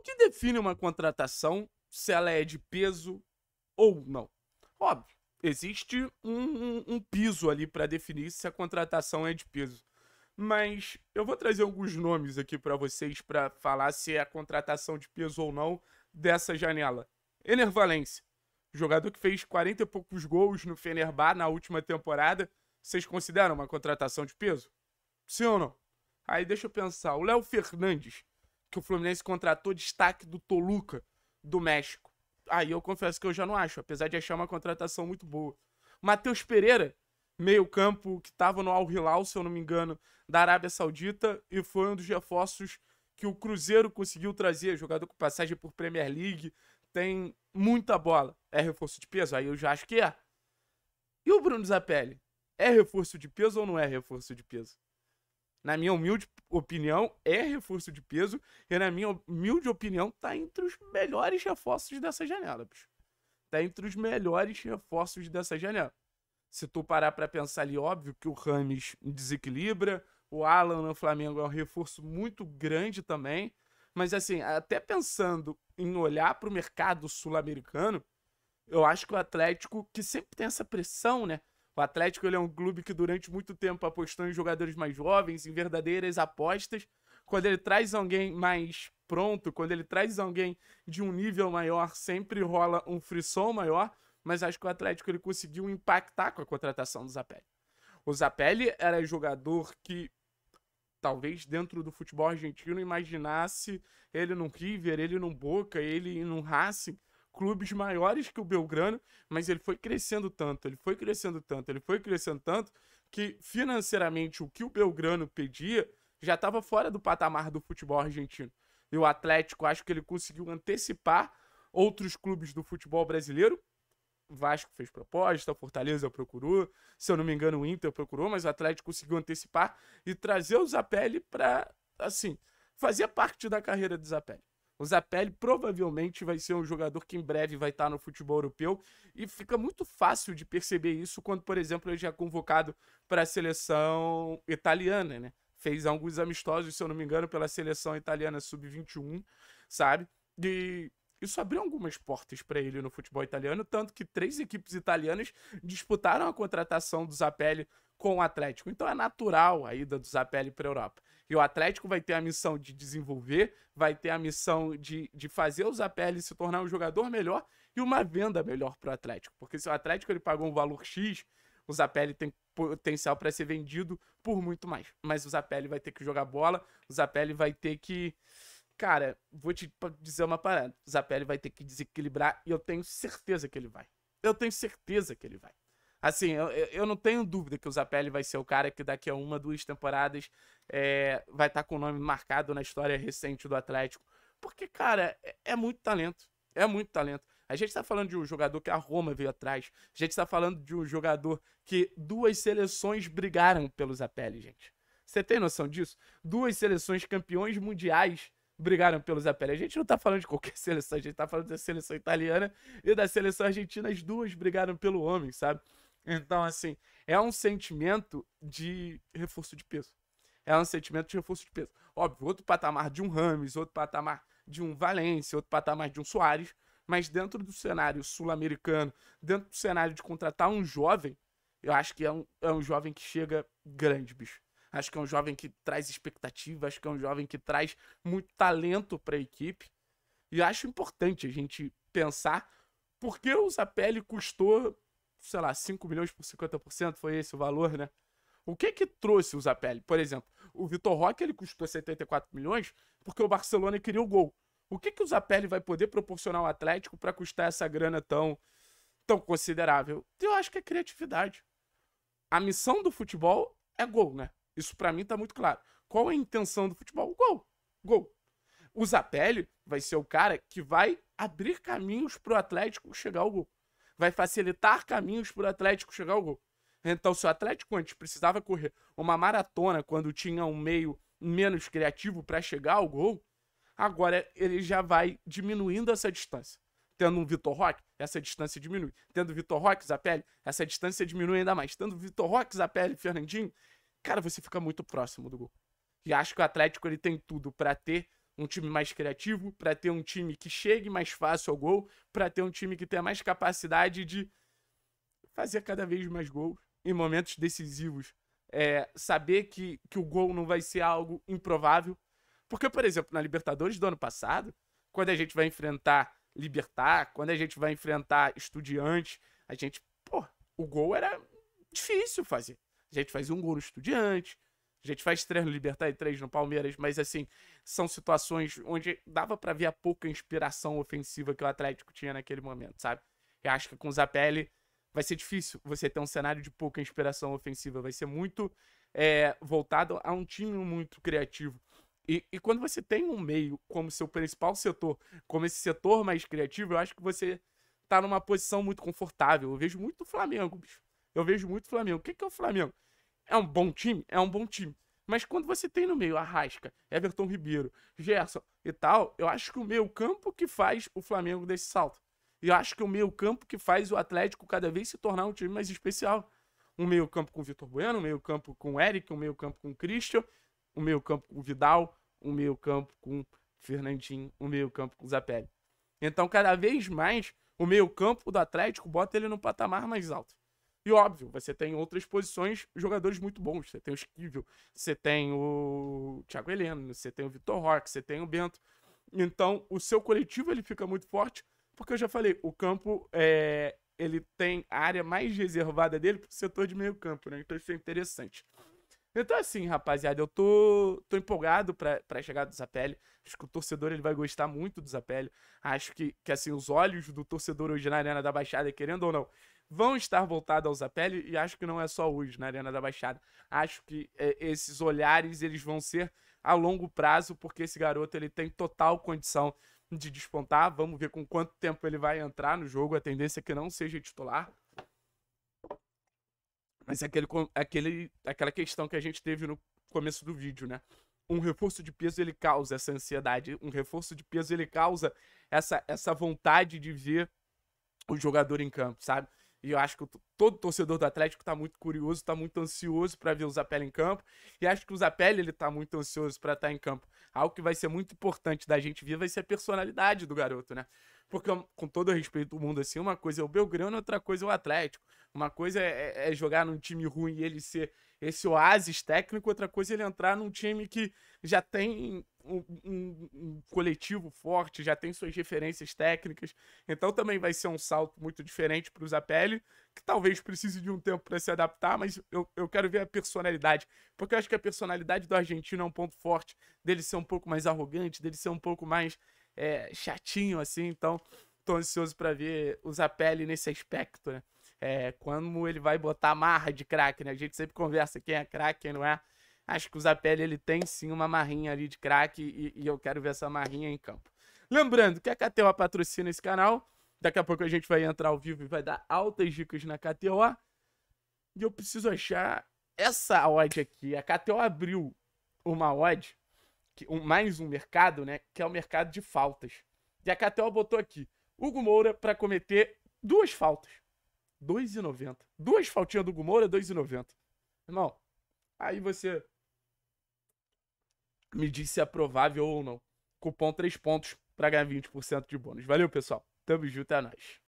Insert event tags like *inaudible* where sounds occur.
que define uma contratação se ela é de peso ou não? Óbvio, existe um, um, um piso ali para definir se a contratação é de peso. Mas eu vou trazer alguns nomes aqui para vocês para falar se é a contratação de peso ou não dessa janela. Enervalência, jogador que fez 40 e poucos gols no Fenerbahçe na última temporada, vocês consideram uma contratação de peso? Sim ou não? Aí deixa eu pensar, o Léo Fernandes, que o Fluminense contratou destaque do Toluca, do México. Aí eu confesso que eu já não acho, apesar de achar uma contratação muito boa. Matheus Pereira, meio-campo que estava no Al Hilal, se eu não me engano, da Arábia Saudita, e foi um dos reforços que o Cruzeiro conseguiu trazer, jogador com passagem por Premier League, tem muita bola. É reforço de peso? Aí eu já acho que é. E o Bruno Zapelli? É reforço de peso ou não é reforço de peso? na minha humilde opinião, é reforço de peso. E na minha humilde opinião, tá entre os melhores reforços dessa janela, bicho. Tá entre os melhores reforços dessa janela. Se tu parar para pensar ali, óbvio que o Rames desequilibra. O Alan no Flamengo é um reforço muito grande também. Mas assim, até pensando em olhar para o mercado sul-americano, eu acho que o Atlético, que sempre tem essa pressão, né? O Atlético ele é um clube que durante muito tempo apostou em jogadores mais jovens, em verdadeiras apostas. Quando ele traz alguém mais pronto, quando ele traz alguém de um nível maior, sempre rola um frisson maior. Mas acho que o Atlético ele conseguiu impactar com a contratação do Zapelli. O Zapelli era jogador que talvez dentro do futebol argentino imaginasse ele num River, ele num Boca, ele num Racing clubes maiores que o Belgrano, mas ele foi crescendo tanto, ele foi crescendo tanto, ele foi crescendo tanto, que financeiramente o que o Belgrano pedia já estava fora do patamar do futebol argentino. E o Atlético, acho que ele conseguiu antecipar outros clubes do futebol brasileiro. Vasco fez proposta, Fortaleza procurou, se eu não me engano, o Inter procurou, mas o Atlético conseguiu antecipar e trazer o Zapelli para, assim, fazer parte da carreira do Zapelli. O Zapelli provavelmente vai ser um jogador que em breve vai estar no futebol europeu e fica muito fácil de perceber isso quando, por exemplo, ele já é convocado para a seleção italiana, né? Fez alguns amistosos, se eu não me engano, pela seleção italiana sub-21, sabe? E isso abriu algumas portas para ele no futebol italiano, tanto que três equipes italianas disputaram a contratação do Zapelli com o Atlético. Então é natural a ida do Zapelli para a Europa. E o Atlético vai ter a missão de desenvolver, vai ter a missão de, de fazer o Zapelli se tornar um jogador melhor e uma venda melhor para o Atlético. Porque se o Atlético ele pagou um valor X, o Zapelli tem potencial para ser vendido por muito mais. Mas o Zapelli vai ter que jogar bola, o Zapelli vai ter que Cara, vou te dizer uma parada. O Zapelli vai ter que desequilibrar e eu tenho certeza que ele vai. Eu tenho certeza que ele vai. Assim, eu, eu não tenho dúvida que o Zapelli vai ser o cara que daqui a uma, duas temporadas é, vai estar tá com o nome marcado na história recente do Atlético. Porque, cara, é, é muito talento. É muito talento. A gente está falando de um jogador que a Roma veio atrás. A gente está falando de um jogador que duas seleções brigaram pelo Zapelli, gente. Você tem noção disso? Duas seleções campeões mundiais brigaram pelos apelhos. A gente não tá falando de qualquer *laughs* seleção, a gente tá falando da seleção italiana e da seleção argentina. As duas brigaram pelo homem, sabe? Então, assim, é um sentimento de reforço de peso. É um sentimento de reforço de peso. Óbvio, outro patamar de um Rames, outro patamar de um Valência, outro patamar de um Soares, mas dentro do cenário sul-americano, dentro do cenário de contratar um jovem, eu acho que é um, é um jovem que chega grande, bicho. Acho que é um jovem que traz expectativa, acho que é um jovem que traz muito talento para a equipe. E acho importante a gente pensar por que o Zapelli custou, sei lá, 5 milhões por 50%, foi esse o valor, né? O que que trouxe o Zapelli? Por exemplo, o Vitor Roque ele custou 74 milhões porque o Barcelona queria o gol. O que que o Zapelli vai poder proporcionar ao Atlético para custar essa grana tão tão considerável? Eu acho que é criatividade. A missão do futebol é gol, né? Isso para mim tá muito claro. Qual é a intenção do futebol? Gol. Gol. O Zapelli vai ser o cara que vai abrir caminhos pro Atlético chegar ao gol. Vai facilitar caminhos pro Atlético chegar ao gol. Então, se o Atlético antes precisava correr uma maratona quando tinha um meio menos criativo para chegar ao gol, agora ele já vai diminuindo essa distância. Tendo um Vitor Roque, essa distância diminui. Tendo Vitor Roque, Zapelli, essa distância diminui ainda mais. Tendo Vitor Roque, Zapelli, Fernandinho, cara, você fica muito próximo do gol. E acho que o Atlético ele tem tudo para ter um time mais criativo, para ter um time que chegue mais fácil ao gol, para ter um time que tenha mais capacidade de fazer cada vez mais gols em momentos decisivos. É, saber que, que o gol não vai ser algo improvável. Porque, por exemplo, na Libertadores do ano passado, quando a gente vai enfrentar Libertar, quando a gente vai enfrentar Estudiantes, a gente, pô, o gol era difícil fazer a gente faz um gol no Estudiante, a gente faz três no Libertar e três no Palmeiras, mas assim, são situações onde dava para ver a pouca inspiração ofensiva que o Atlético tinha naquele momento, sabe? Eu acho que com o Zapelli vai ser difícil você ter um cenário de pouca inspiração ofensiva, vai ser muito é, voltado a um time muito criativo. E, e, quando você tem um meio como seu principal setor, como esse setor mais criativo, eu acho que você tá numa posição muito confortável. Eu vejo muito o Flamengo, bicho. Eu vejo muito Flamengo. O que, que é o Flamengo? É um bom time? É um bom time. Mas quando você tem no meio Arrasca, Everton Ribeiro, Gerson e tal, eu acho que o meio campo que faz o Flamengo desse salto. E eu acho que o meio campo que faz o Atlético cada vez se tornar um time mais especial. Um meio campo com o Vitor Bueno, um meio campo com o Eric, um meio campo com o Christian, um meio campo com o Vidal, um meio campo com o Fernandinho, um meio campo com o Zapelli. Então, cada vez mais, o meio campo do Atlético bota ele num patamar mais alto. E óbvio, você tem outras posições, jogadores muito bons. Você tem o Esquivel, você tem o Thiago Heleno, você tem o Vitor Roque, você tem o Bento. Então, o seu coletivo ele fica muito forte, porque eu já falei, o campo é, ele tem a área mais reservada dele pro setor de meio campo, né? Então isso é interessante. Então, assim, rapaziada, eu tô, tô empolgado pra, pra chegar do Zapelli. Acho que o torcedor ele vai gostar muito do Zapelli. Acho que, que, assim, os olhos do torcedor hoje na Arena da Baixada, querendo ou não, vão estar voltados aos Zapelli e acho que não é só hoje na Arena da Baixada. Acho que é, esses olhares eles vão ser a longo prazo porque esse garoto ele tem total condição de despontar. Vamos ver com quanto tempo ele vai entrar no jogo. A tendência é que não seja titular. Mas é aquele, aquele, aquela questão que a gente teve no começo do vídeo, né? Um reforço de peso ele causa essa ansiedade, um reforço de peso ele causa essa, essa vontade de ver o jogador em campo, sabe? E eu acho que todo torcedor do Atlético tá muito curioso, tá muito ansioso para ver o Zapelli em campo. E acho que o Zapelli ele tá muito ansioso para estar tá em campo. Algo que vai ser muito importante da gente ver vai ser a personalidade do garoto, né? Porque, com todo respeito do mundo, assim, uma coisa é o Belgrano, outra coisa é o Atlético. Uma coisa é, é, é jogar num time ruim e ele ser esse oásis técnico, outra coisa é ele entrar num time que já tem um, um, um, coletivo forte, já tem suas referências técnicas, então também vai ser um salto muito diferente para o Zapelli, que talvez precise de um tempo para se adaptar, mas eu, eu quero ver a personalidade, porque eu acho que a personalidade do argentino é um ponto forte, dele ser um pouco mais arrogante, dele ser um pouco mais é, chatinho, assim, então tô ansioso para ver o Zapelli nesse aspecto, né? É, quando ele vai botar a marra de craque, né? A gente sempre conversa quem é craque, quem não é. Acho que o Zapelli ele tem sim uma marrinha ali de craque e, e, eu quero ver essa marrinha em campo. Lembrando que a KTO patrocina esse canal. Daqui a pouco a gente vai entrar ao vivo e vai dar altas dicas na KTO. E eu preciso achar essa odd aqui. A KTO abriu uma odd, que, um, mais um mercado, né? Que é o mercado de faltas. E a KTO botou aqui. Hugo Moura para cometer duas faltas. 2,90. Duas faltinhas do Hugo Moura, 2,90. Irmão, aí você me diz se é provável ou não. Cupom 3 pontos para ganhar 20% de bônus. Valeu, pessoal. Tamo junto, é nóis.